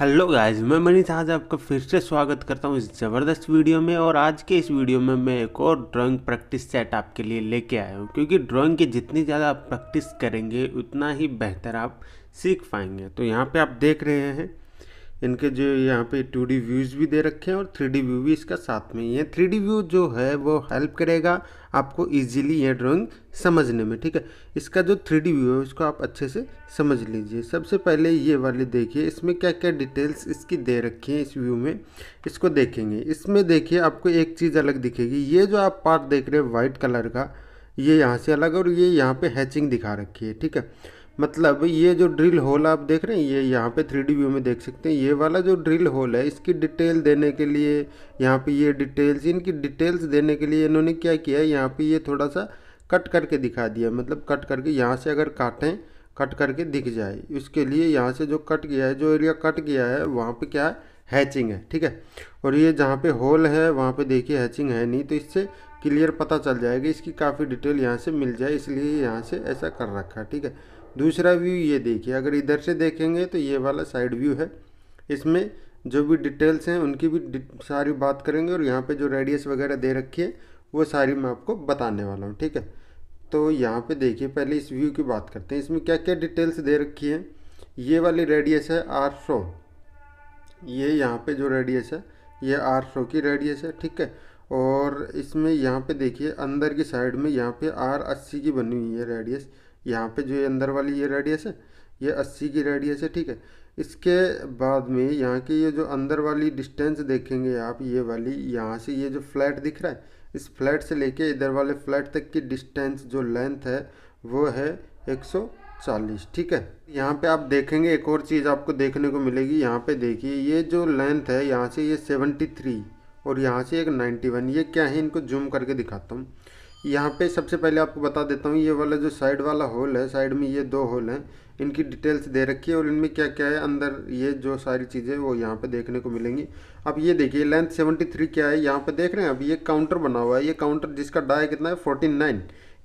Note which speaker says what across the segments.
Speaker 1: Hello guys मैं मनीष आज आपका फिर से स्वागत करता हूँ इस ज़बरदस्त वीडियो में और आज के इस वीडियो में मैं एक और ड्राइंग प्रैक्टिस सेट आपके लिए लेके आया हूँ क्योंकि ड्राइंग की जितनी ज़्यादा आप प्रैक्टिस करेंगे उतना ही बेहतर आप सीख पाएंगे तो यहाँ पे आप देख रहे हैं इनके जो यहाँ पे टू डी व्यूज़ भी दे रखे हैं और थ्री डी व्यू भी इसका साथ में ही है थ्री डी व्यू जो है वो हेल्प करेगा आपको इजीली ये ड्राइंग समझने में ठीक है इसका जो थ्री डी व्यू है उसको आप अच्छे से समझ लीजिए सबसे पहले ये वाले देखिए इसमें क्या क्या डिटेल्स इसकी दे रखी हैं इस व्यू में इसको देखेंगे इसमें देखिए आपको एक चीज़ अलग दिखेगी ये जो आप पार्ट देख रहे हैं वाइट कलर का ये यहाँ से अलग और ये यहाँ पर हैचिंग दिखा रखी है ठीक है मतलब ये जो ड्रिल होल आप देख रहे हैं ये यहाँ पे थ्री व्यू में देख सकते हैं ये वाला जो ड्रिल होल है इसकी डिटेल देने के लिए यहाँ पे ये डिटेल्स इनकी डिटेल्स देने के लिए इन्होंने क्या किया है यहाँ पर ये थोड़ा सा कट करके दिखा दिया मतलब कट करके यहाँ से अगर काटें कट करके दिख जाए उसके लिए यहाँ से जो कट गया है जो एरिया कट गया है वहाँ पर क्या हैचिंग है ठीक है और ये जहाँ पे होल है वहाँ पे देखिए हैचिंग है नहीं तो इससे क्लियर पता चल जाएगा इसकी काफ़ी डिटेल यहाँ से मिल जाए इसलिए यहाँ से ऐसा कर रखा है ठीक है दूसरा व्यू ये देखिए अगर इधर से देखेंगे तो ये वाला साइड व्यू है इसमें जो भी डिटेल्स हैं उनकी भी सारी बात करेंगे और यहाँ पे जो रेडियस वगैरह दे रखी है वो सारी मैं आपको बताने वाला हूँ ठीक है तो यहाँ पे देखिए पहले इस व्यू की बात करते हैं इसमें क्या क्या डिटेल्स दे रखी है ये वाली रेडियस है आर सो ये यहाँ पर जो रेडियस है ये आर सो की रेडियस है ठीक है और इसमें यहाँ पर देखिए अंदर की साइड में यहाँ पर आर अस्सी की बनी हुई है रेडियस यहाँ पे जो ये अंदर वाली ये रेडियस है ये अस्सी की रेडियस है ठीक है इसके बाद में यहाँ की ये जो अंदर वाली डिस्टेंस देखेंगे आप ये वाली यहाँ से ये जो फ्लैट दिख रहा है इस फ्लैट से लेके इधर वाले फ्लैट तक की डिस्टेंस जो लेंथ है वो है 140 ठीक है यहाँ पे आप देखेंगे एक और चीज़ आपको देखने को मिलेगी यहाँ पे देखिए ये जो लेंथ है यहाँ से ये 73 और यहाँ से एक 91 ये क्या है इनको जूम करके दिखाता हूँ यहाँ पे सबसे पहले आपको बता देता हूँ ये वाला जो साइड वाला होल है साइड में ये दो होल हैं इनकी डिटेल्स दे रखी है और इनमें क्या क्या है अंदर ये जो सारी चीज़ें वो यहाँ पे देखने को मिलेंगी अब ये देखिए लेंथ 73 क्या है यहाँ पे देख रहे हैं अब ये काउंटर बना हुआ है ये काउंटर जिसका डाया कितना है फोर्टी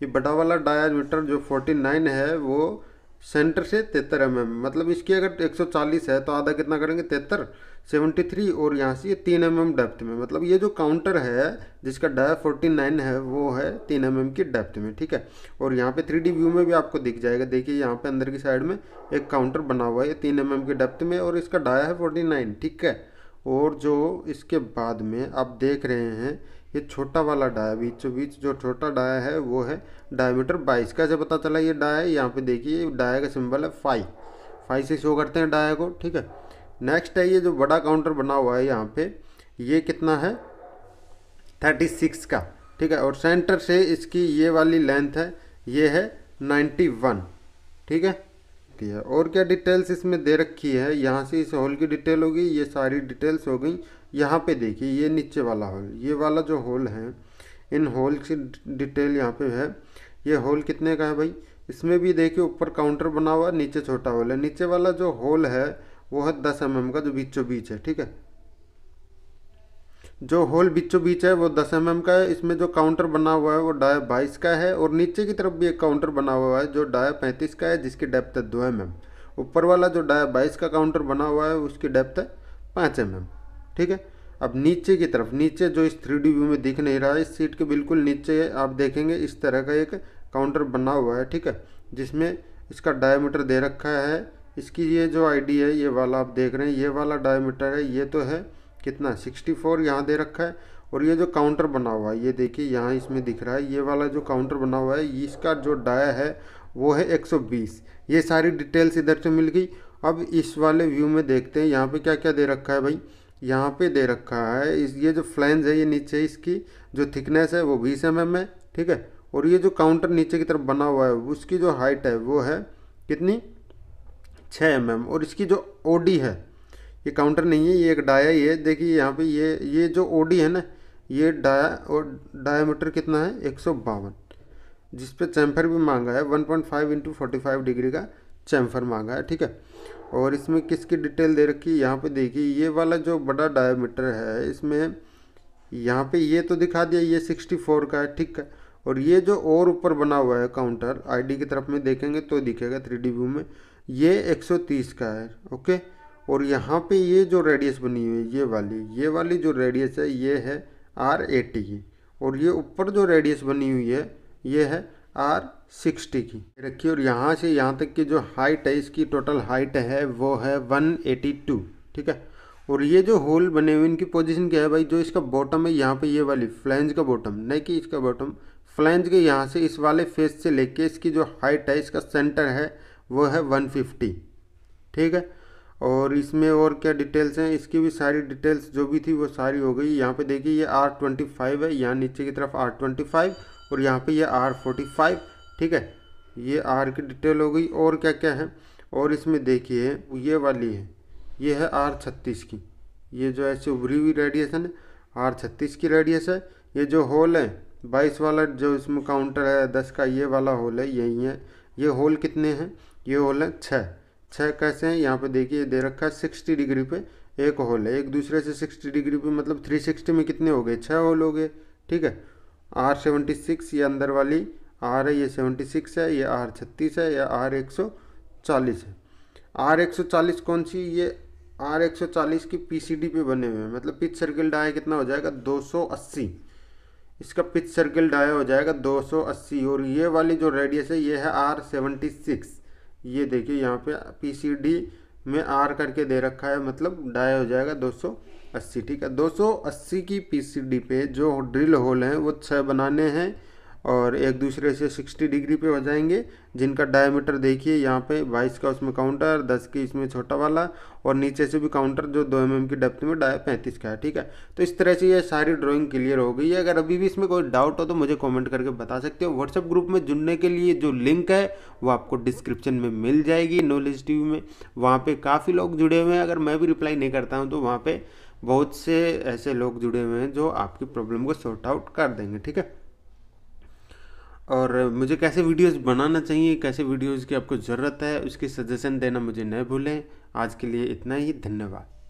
Speaker 1: ये बड़ा वाला डाया मीटर जो फोर्टी है वो सेंटर से तिहत्तर एम mm मतलब इसकी अगर 140 है तो आधा कितना करेंगे तिहत्तर 73 और यहाँ से ये तीन एम mm डेप्थ में मतलब ये जो काउंटर है जिसका डाया 49 है वो है तीन एम mm की डेप्थ में ठीक है और यहाँ पे 3D व्यू में भी आपको दिख जाएगा देखिए यहाँ पे अंदर की साइड में एक काउंटर बना हुआ है तीन एम mm की डेप्थ में और इसका डाया है फोर्टी ठीक है और जो इसके बाद में आप देख रहे हैं ये छोटा वाला डाया बीचों बीच जो छोटा डाया है वो है डायमीटर बाईस जब पता चला ये डाया है यहाँ पे देखिए डाया का सिंबल है फाइव फाइव से शो करते हैं डाया को ठीक है नेक्स्ट है ये जो बड़ा काउंटर बना हुआ है यहाँ पे ये कितना है थर्टी सिक्स का ठीक है और सेंटर से इसकी ये वाली लेंथ है ये है नाइन्टी वन ठीक है और क्या डिटेल्स इसमें दे रखी है यहाँ से इस हॉल की डिटेल होगी ये सारी डिटेल्स हो गई यहाँ पे देखिए ये नीचे वाला होल ये वाला जो होल है इन होल की डिटेल यहाँ पे है ये होल कितने का है भाई इसमें भी देखिए ऊपर काउंटर बना हुआ नीचे छोटा होल है नीचे वाला जो होल है वो है दस एम mm का जो बीचों बीच है ठीक है जो होल बीचों बीच है वो दस एम mm का है इसमें जो काउंटर बना हुआ है वो डाय बाईस का है और नीचे की तरफ भी एक काउंटर बना हुआ है जो डाय पैंतीस का है जिसकी डेप्थ है दो एम mm। ऊपर वाला जो डाय बाईस का काउंटर बना हुआ है उसकी डेप्थ है पाँच एम mm। ठीक है अब नीचे की तरफ नीचे जो इस थ्री व्यू में दिख नहीं रहा है इस सीट के बिल्कुल नीचे आप देखेंगे इस तरह का एक काउंटर बना हुआ है ठीक है जिसमें इसका डायमीटर दे रखा है इसकी ये जो आईडी है ये वाला आप देख रहे हैं ये वाला डायमीटर है ये तो है कितना 64 फोर यहाँ दे रखा है और ये जो काउंटर बना हुआ है ये देखिए यहाँ इसमें दिख रहा है ये वाला जो काउंटर बना हुआ है इसका जो डाया है वो है 120 ये सारी डिटेल्स इधर से मिल गई अब इस वाले व्यू में देखते हैं यहाँ पे क्या क्या दे रखा है भाई यहाँ पे दे रखा है इस ये जो फ्लैंज है ये नीचे इसकी जो थिकनेस है वो बीस एम एम है ठीक है और ये जो काउंटर नीचे की तरफ बना हुआ है उसकी जो हाइट है वो है कितनी छः एम एम और इसकी जो ओ डी है ये काउंटर नहीं है ये एक डाया ही है देखिए यहाँ पे ये ये जो ओ डी है ना ये डाया और डायामीटर कितना है एक सौ बावन जिस पर चैम्फर भी मांगा है one point five into forty five degree का चैम्फर मांगा है ठीक है और इसमें किसकी डिटेल दे रखी है यहाँ पे देखिए ये वाला जो बड़ा डायमीटर है इसमें यहाँ पे ये तो दिखा दिया ये 64 का है ठीक है और ये जो और ऊपर बना हुआ है काउंटर आईडी की तरफ में देखेंगे तो दिखेगा थ्री व्यू में ये 130 का है ओके और यहाँ पे ये जो रेडियस बनी हुई है ये वाली ये वाली जो रेडियस है ये है आर एटी और ये ऊपर जो रेडियस बनी हुई है ये है आर 60 की रखिए और यहाँ से यहाँ तक की जो हाइट है इसकी टोटल हाइट है वो है 182 ठीक है और ये जो होल बने हुए इनकी पोजीशन क्या है भाई जो इसका बॉटम है यहाँ पे ये वाली फ्लैंज का बॉटम नहीं कि इसका बॉटम फ्लैंज के यहाँ से इस वाले फेस से लेके इसकी जो हाइट है इसका सेंटर है वो है फिफ्टी ठीक है और इसमें और क्या डिटेल्स हैं इसकी भी सारी डिटेल्स जो भी थी वो सारी हो गई यहाँ पे देखिए ये आर ट्वेंटी फाइव है यहाँ नीचे की तरफ आर ट्वेंटी फाइव और यहाँ पे ये आर फोर्टी फाइव ठीक है ये आर की डिटेल हो गई और क्या क्या है और इसमें देखिए ये वाली है ये है आर छत्तीस की ये जो ऐसे उभरी हुई रेडिएशन है आर छत्तीस की रेडियस है ये जो होल है बाईस वाला जो इसमें काउंटर है दस का ये वाला होल है यही है ये होल कितने हैं ये होल है छः छः कैसे हैं यहाँ पे देखिए दे रखा है सिक्सटी डिग्री पे एक होल है एक दूसरे से सिक्सटी डिग्री पे मतलब थ्री सिक्सटी में कितने हो गए छः होल हो गए ठीक है आर सेवेंटी सिक्स ये अंदर वाली आर है ये सेवेंटी सिक्स है ये आर छत्तीस है या आर एक सौ चालीस है आर एक सौ चालीस कौन सी ये आर एक सौ चालीस की पी सी डी पे बने हुए हैं मतलब पिच सर्किल डाया कितना हो जाएगा दो सौ अस्सी इसका पिच सर्किल डाया हो जाएगा दो सौ अस्सी और ये वाली जो रेडियस है ये है आर सेवेंटी सिक्स ये देखिए यहाँ पे पी सी डी में आर करके दे रखा है मतलब डाया हो जाएगा दो सौ अस्सी ठीक है दो सौ अस्सी की पीसीडी पे जो ड्रिल होल हैं वो छः बनाने हैं और एक दूसरे से सिक्सटी डिग्री पे हो जाएंगे जिनका डायमीटर देखिए यहाँ पे बाईस का उसमें काउंटर दस की इसमें छोटा वाला और नीचे से भी काउंटर जो दो एम mm की डेप्थ में डाय पैंतीस का है ठीक है तो इस तरह से ये सारी ड्राइंग क्लियर हो गई है अगर अभी भी इसमें कोई डाउट हो तो मुझे कमेंट करके बता सकते हो व्हाट्सअप ग्रुप में जुड़ने के लिए जो लिंक है वो आपको डिस्क्रिप्शन में मिल जाएगी नॉलेज टी में वहाँ पर काफ़ी लोग जुड़े हुए हैं अगर मैं भी रिप्लाई नहीं करता हूँ तो वहाँ पर बहुत से ऐसे लोग जुड़े हुए हैं जो आपकी प्रॉब्लम को सॉर्ट आउट कर देंगे ठीक है और मुझे कैसे वीडियोस बनाना चाहिए कैसे वीडियोस की आपको ज़रूरत है उसकी सजेशन देना मुझे न भूलें आज के लिए इतना ही धन्यवाद